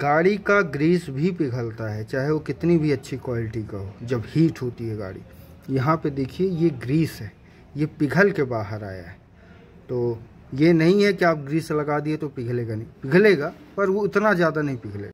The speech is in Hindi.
गाड़ी का ग्रीस भी पिघलता है चाहे वो कितनी भी अच्छी क्वालिटी का हो जब हीट होती है गाड़ी यहाँ पे देखिए ये ग्रीस है ये पिघल के बाहर आया है तो ये नहीं है कि आप ग्रीस लगा दिए तो पिघलेगा नहीं पिघलेगा पर वो उतना ज़्यादा नहीं पिघलेगा